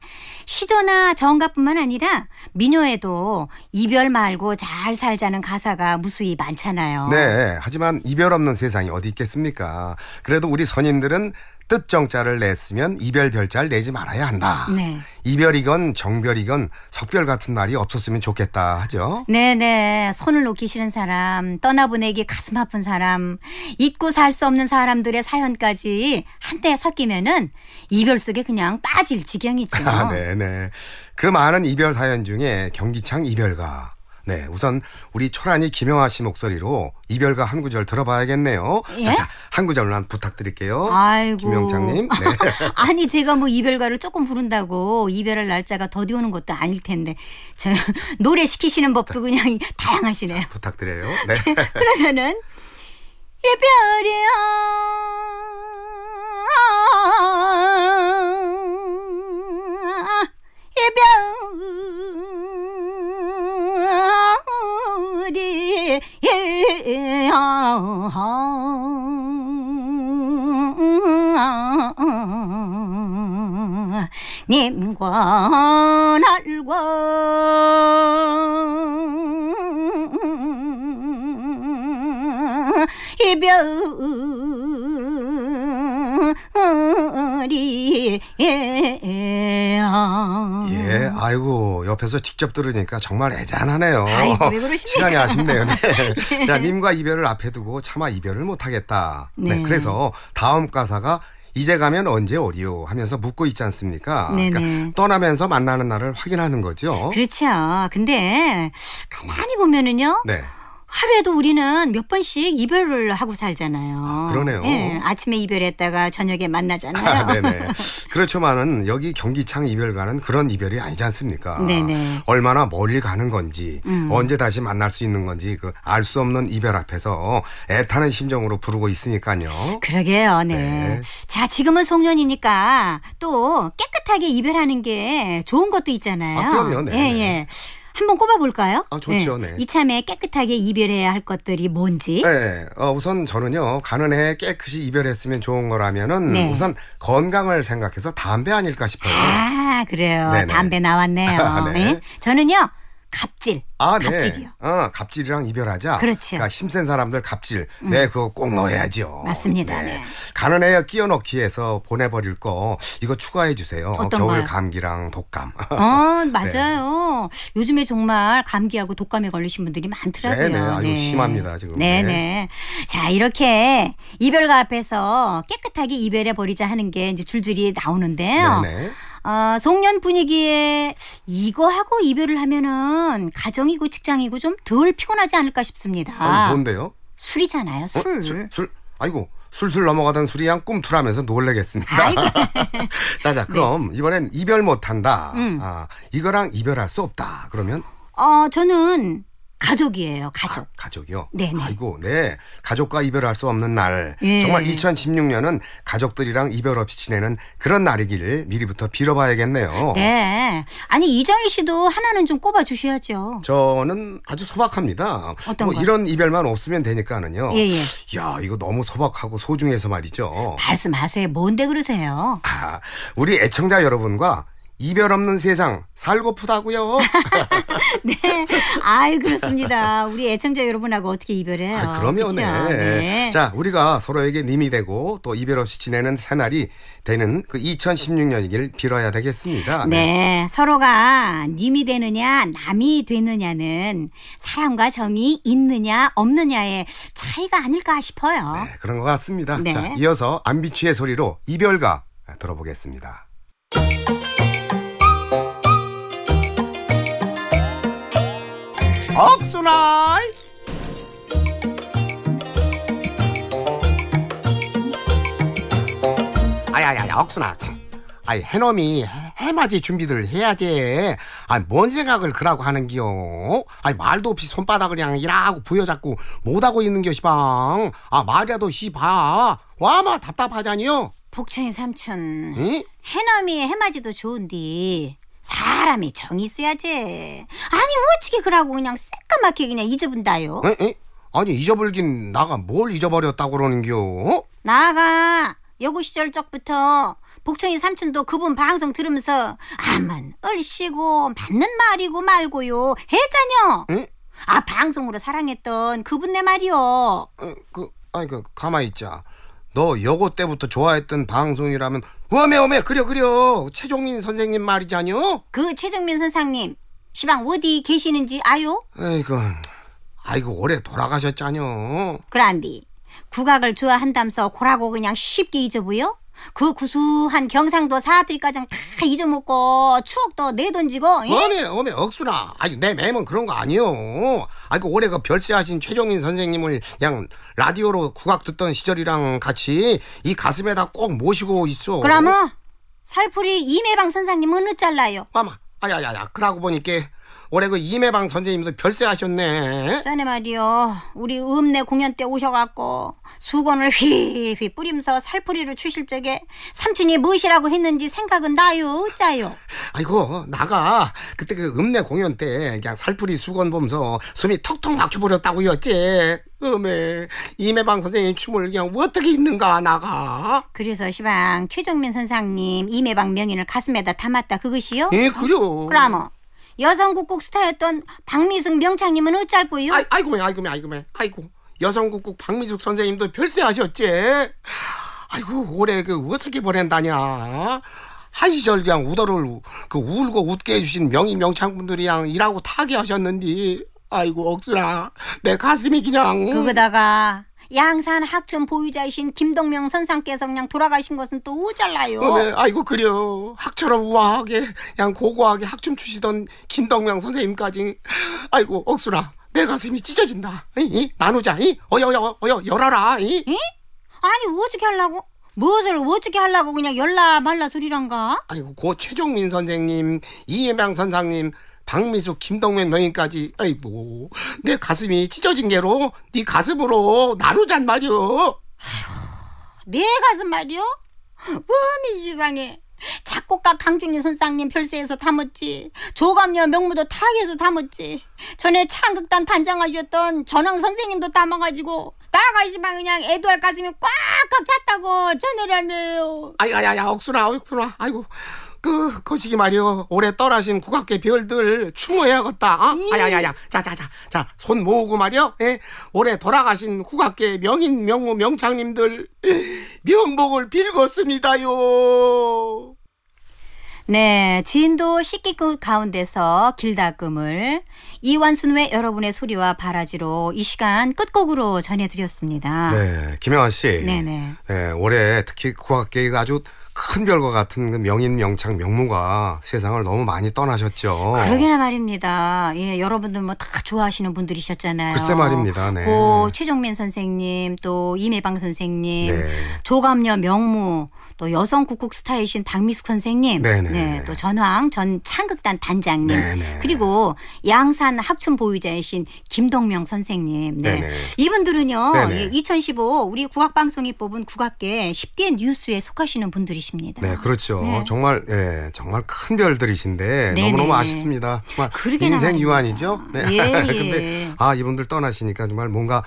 시조나 정가뿐만 아니라 민요에도 이별 말고 잘 살자는 가사가 무수히 많잖아요. 네. 하지만 이별 없는 세상이 어디 있겠습니까? 그래도 우리 선인들은 뜻정자를 냈으면 이별 별자를 내지 말아야 한다. 네. 이별이건 정별이건 석별 같은 말이 없었으면 좋겠다 하죠. 네네. 네. 손을 놓기 싫은 사람, 떠나보내기 가슴 아픈 사람, 잊고 살 수 없는 사람들의 사연까지 한때 섞이면은 이별 속에 그냥 빠질 지경이죠. 아, 네네. 네. 그 많은 이별 사연 중에 경기창 이별가 네, 우선 우리 초란이 김영아 씨 목소리로 이별과한 구절 들어봐야겠네요. 예? 자자, 한 구절만 부탁드릴게요. 아이고. 김영장님. 네. 아니, 제가 뭐 이별가를 조금 부른다고 이별할 날짜가 더디 오는 것도 아닐 텐데. 저 노래 시키시는 법도 그냥 다양하시네요. 자, 부탁드려요. 네. 그러면은 이별이야. 이별 그리하 님과 날과 이별이야 예, 아이고 옆에서 직접 들으니까 정말 애잔하네요. 아이, 시간이 아쉽네요. 네. 자, 님과 이별을 앞에 두고 차마 이별을 못하겠다. 네. 네. 그래서 다음 가사가 이제 가면 언제 오리오 하면서 묻고 있지 않습니까? 네, 그러니까 네. 떠나면서 만나는 날을 확인하는 거죠. 그렇죠. 근데 가만히 보면은요. 네. 하루에도 우리는 몇 번씩 이별을 하고 살잖아요. 아, 그러네요. 예, 아침에 이별했다가 저녁에 만나잖아요. 아, 네네. 그렇지만은 여기 경기창 이별가는 그런 이별이 아니지 않습니까? 네네. 얼마나 멀리 가는 건지 음. 언제 다시 만날 수 있는 건지 그 알 수 없는 이별 앞에서 애타는 심정으로 부르고 있으니까요. 그러게요. 네. 네. 자 지금은 송년이니까 또 깨끗하게 이별하는 게 좋은 것도 있잖아요. 아, 그럼요. 예, 네. 예, 예. 한번 꼽아볼까요? 아, 좋죠. 네. 네. 이참에 깨끗하게 이별해야 할 것들이 뭔지. 네. 어, 우선 저는요. 가는 해 깨끗이 이별했으면 좋은 거라면은 네. 우선 건강을 생각해서 담배 아닐까 싶어요. 아, 그래요. 네네. 담배 나왔네요. 아, 네. 예? 저는요. 갑질. 아, 네. 갑질이요. 어, 갑질이랑 이별하자. 그렇죠. 그러니까 힘센 사람들 갑질. 음. 네, 그거 꼭 넣어야죠. 맞습니다. 네. 네. 가난해요 끼워넣기해서 보내버릴 거 이거 추가해 주세요. 어떤 겨울 거요? 감기랑 독감. 어, 네. 맞아요. 네. 요즘에 정말 감기하고 독감에 걸리신 분들이 많더라고요. 네네, 네. 아유 네. 심합니다 지금. 네네. 자 이렇게 이별과 앞에서 깨끗하게 이별해 버리자 하는 게 이제 줄줄이 나오는데요. 네네. 아, 송년 분위기에 이거 하고 이별을 하면은 가정이고 직장이고 좀 덜 피곤하지 않을까 싶습니다. 아니, 뭔데요? 술이잖아요, 어, 술. 어? 술, 술. 아이고, 술술 넘어가던 술이 양 꿈틀하면서 놀래겠습니다. 자자, 그럼 네. 이번엔 이별 못한다. 음. 아, 이거랑 이별할 수 없다. 그러면? 어, 저는 가족이에요, 가족. 아, 가족이요? 네, 네, 아이고, 네. 가족과 이별할 수 없는 날. 예. 정말 2016년은 가족들이랑 이별 없이 지내는 그런 날이길 미리부터 빌어봐야겠네요. 네. 아니, 이정희 씨도 하나는 좀 꼽아 주셔야죠. 저는 아주 소박합니다. 어떤 뭐 거? 이런 이별만 없으면 되니까는요. 예, 예. 야, 이거 너무 소박하고 소중해서 말이죠. 말씀하세요. 뭔데 그러세요? 아, 우리 애청자 여러분과 이별 없는 세상 살고프다고요. 네, 아유 그렇습니다. 우리 애청자 여러분하고 어떻게 이별해요? 아, 그럼요, 네. 네. 자, 우리가 서로에게 님이 되고 또 이별 없이 지내는 새날이 되는 그 2016년이길 빌어야 되겠습니다. 네. 네, 서로가 님이 되느냐 남이 되느냐는 사랑과 정이 있느냐 없느냐의 차이가 아닐까 싶어요. 네, 그런 것 같습니다. 네. 자, 이어서 안비추의 소리로 이별가 들어보겠습니다. 없으나이 아야야야 억순아 아이 해놈이 해맞이 준비를 해야지 아뭔 생각을 그라고 하는기요 아이 말도 없이 손바닥을 그냥 이라고 부여잡고 못하고 있는 것시방아 말이라도 시봐 와마 답답하잖니요 복천이 삼촌 응? 해넘이 해맞이도 좋은디 사람이 정이 있어야지. 아니 어떻게 그러고 그냥 새까맣게 그냥 잊어본다요. 에? 아니 잊어버긴 리 나가 뭘 잊어버렸다고 그러는겨? 어? 나가 여고 시절 적부터 복청이 삼촌도 그분 방송 들으면서 아만 얼씨고 맞는 말이고 말고요 해자녀. 아 방송으로 사랑했던 그분 내 말이요. 그 아니 그 가만히 있자. 너 여고 때부터 좋아했던 방송이라면 어메 어메 그려 그려 최종민 선생님 말이잖요. 그 최종민 선생님 시방 어디 계시는지 아요? 아이고 아이고 오래 돌아가셨잖요. 그란디 국악을 좋아한다면서 고라고 그냥 쉽게 잊어보여? 그 구수한 경상도 사투리까지 다 잊어먹고 추억도 내던지고 어메 어메 억수나 아니 내 맴은 그런 거 아니요 아이고 그 올해 그 별세하신 최종민 선생님을 그냥 라디오로 국악 듣던 시절이랑 같이 이 가슴에다 꼭 모시고 있어 그러면 살풀이 이매방 선생님은 어쩔라요? 마마 아야야야 그러고 보니까 올해 그 이매방 선생님도 별세하셨네. 전에 말이요. 우리 읍내 공연 때 오셔갖고 수건을 휘휘 뿌리면서 살풀이를 추실 적에 삼촌이 무엇이라고 했는지 생각은 나요. 짜요. 아이고 나가 그때 그 읍내 공연 때 그냥 살풀이 수건 보면서 숨이 턱턱 막혀버렸다고요. 지째 음에 이매방 선생님 춤을 그냥 어떻게 있는가 나가. 그래서 시방 최종민 선상님 이매방 명인을 가슴에다 담았다 그것이요? 예, 그죠. 그럼 여성국국 스타였던 박미숙 명창님은 어쩔고요? 아이, 아이고아이고아이고 아이고. 여성국국 박미숙 선생님도 별세하셨지? 아이고, 올해 그 어떻게 보낸다냐? 한 시절 그냥 우더를 그 울고 웃게 해주신 명의 명창분들이랑 일하고 타게 하셨는디 아이고 억수라 내 가슴이 그냥 그거다가 양산 학촌 보유자이신 김동명 선상께서 그냥 돌아가신 것은 또우절라요 어메, 네. 아이고 그려. 학처럼 우아하게 양 고고하게 학춤 추시던 김동명 선생님까지. 아이고 억수라. 내 가슴이 찢어진다. 이, 나누자. 이? 어여여 어 어여 열어라. 이? 이? 아니 어떻게 하려고? 무엇을 어떻게 하려고 그냥 열라 말라 소리란가? 아이고 고 최종민 선생님, 이예명 선상님 박미수, 김동현 너희까지 아이고 내 가슴이 찢어진 게로네 가슴으로 나누잔 말이오. 내 가슴 말이오? 웜이 세상에 작곡가 강준희 선상님 별세에서 담았지 조감녀 명무도 타계에서 담았지 전에 창극단 단장하셨던 전황 선생님도 담아가지고 나가시만 그냥 애도할 가슴이 꽉꽉 찼다고 전해를 하네요 아야야야 억수라 억수라 아이고 그 거시기 그 말이오 올해 떠나신 국악계 별들 추모해야겠다. 어? 예. 아야야야, 자자자, 자 손 모으고 말이오 예? 올해 돌아가신 국악계 명인 명우 명창님들 명복을 빌겠습니다요. 네, 진도 식기꾼 그 가운데서 길다금을 이완순의 여러분의 소리와 바라지로 이 시간 끝곡으로 전해드렸습니다. 네, 김영아 씨. 네네. 네. 네, 올해 특히 국악계가 아주 큰 별과 같은 그 명인 명창 명무가 세상을 너무 많이 떠나셨죠. 그러게나 말입니다. 예, 여러분들 뭐 다 좋아하시는 분들이셨잖아요. 글쎄 말입니다. 네. 고 최종민 선생님 또 이매방 선생님 네. 조감녀 명무 또 여성 국극 스타이신 박미숙 선생님, 네네. 네, 네, 네, 또 전황 전 창극단 단장님, 네네. 네. 그리고 양산 합춘 보유자이신 김동명 선생님, 네, 네네. 이분들은요 2015 우리 국악 방송이 뽑은 국악계 10대 뉴스에 속하시는 분들이십니다. 네, 그렇죠. 네. 정말 예, 정말 큰 별들이신데 너무너무 아쉽습니다. 정말 인생 유한이죠. 네. 예, 예. 근데 아 이분들 떠나시니까 정말 뭔가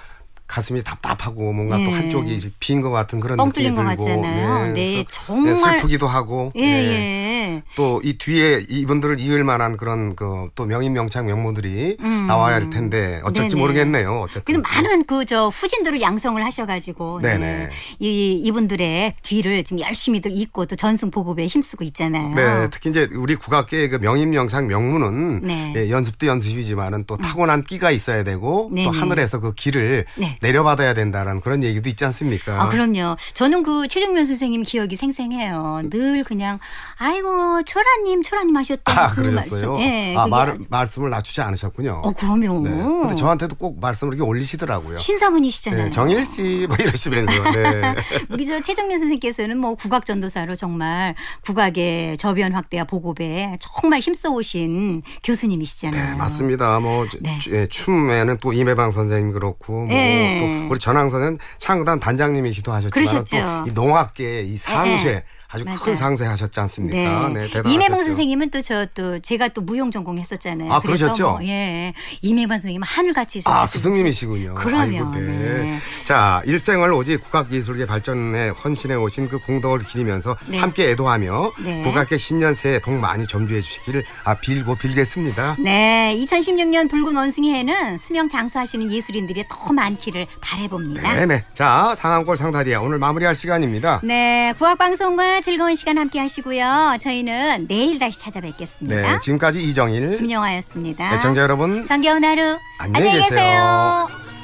가슴이 답답하고 뭔가 네. 또 예. 한쪽이 빈것 같은 그런 뻥 느낌이 들고 네, 네 정말 네, 슬프기도 하고 예, 네. 예. 또이 뒤에 이분들을 이을 만한 그런 그 또 명인 명창 명모들이 음. 나와야 할 텐데 어쩔지 네네. 모르겠네요 어쨌든 근데 네. 많은 그 저 후진들을 양성을 하셔가지고 네네. 이 이분들의 뒤를 지금 열심히들 잇고 또 전승 보급에 힘쓰고 있잖아요 네 특히 이제 우리 국악계의 그 명인 명창 명문은 네. 예, 연습도 연습이지만은 또 음. 타고난 끼가 있어야 되고 네네. 또 하늘에서 그 길을 내려받아야 된다라는 그런 얘기도 있지 않습니까? 아, 그럼요. 저는 그 최종면 선생님 기억이 생생해요. 늘 그냥 아이고 초라님 초라님 하셨던 아, 그그러어요 말씀. 예, 아, 말, 아주... 말씀을 낮추지 않으셨군요. 어, 그럼요. 네. 근데 저한테도 꼭 말씀을 이렇게 올리시더라고요. 신사문이시잖아요. 네, 정일 씨뭐 이러시면서. 네. 우리 저 최정면 선생님께서는 뭐 국악 전도사로 정말 국악의 저변 확대와 보급에 정말 힘써 오신 교수님이시잖아요. 네, 맞습니다. 뭐 네. 예, 춤에는 또 이매방 선생님 그렇고 뭐 예. 예. 네. 또 우리 전항선은 창단 단장님이시도 하셨지만 그러셨죠. 또이 농학계의 이 상쇄 네. 아주 맞아요. 큰 상세 하셨지 않습니까? 네. 네 이매봉 선생님은 또 저또 또 제가 또 무용 전공했었잖아요. 아 그러셨죠? 뭐, 예. 이매봉 선생님은 하늘같이 아 스승님이시군요. 그럼요. 네. 네. 자 일생을 오직 국악예술계 발전에 헌신해 오신 그 공덕을 기리면서 네. 함께 애도하며 네. 국악계 신년 새해 복 많이 점주해 주시길 아, 빌고 빌겠습니다. 네. 2016년 붉은 원숭이해는 수명 장수하시는 예술인들이 더 많기를 바래봅니다. 네네. 자 상암골 상다리야 오늘 마무리할 시간입니다. 네. 국악방송은 즐거운 시간 함께 하시고요. 저희는 내일 다시 찾아뵙겠습니다. 네, 지금까지 이정일, 김영화였습니다. 애청자 여러분, 정겨운 하루 안녕히, 계세요. 계세요.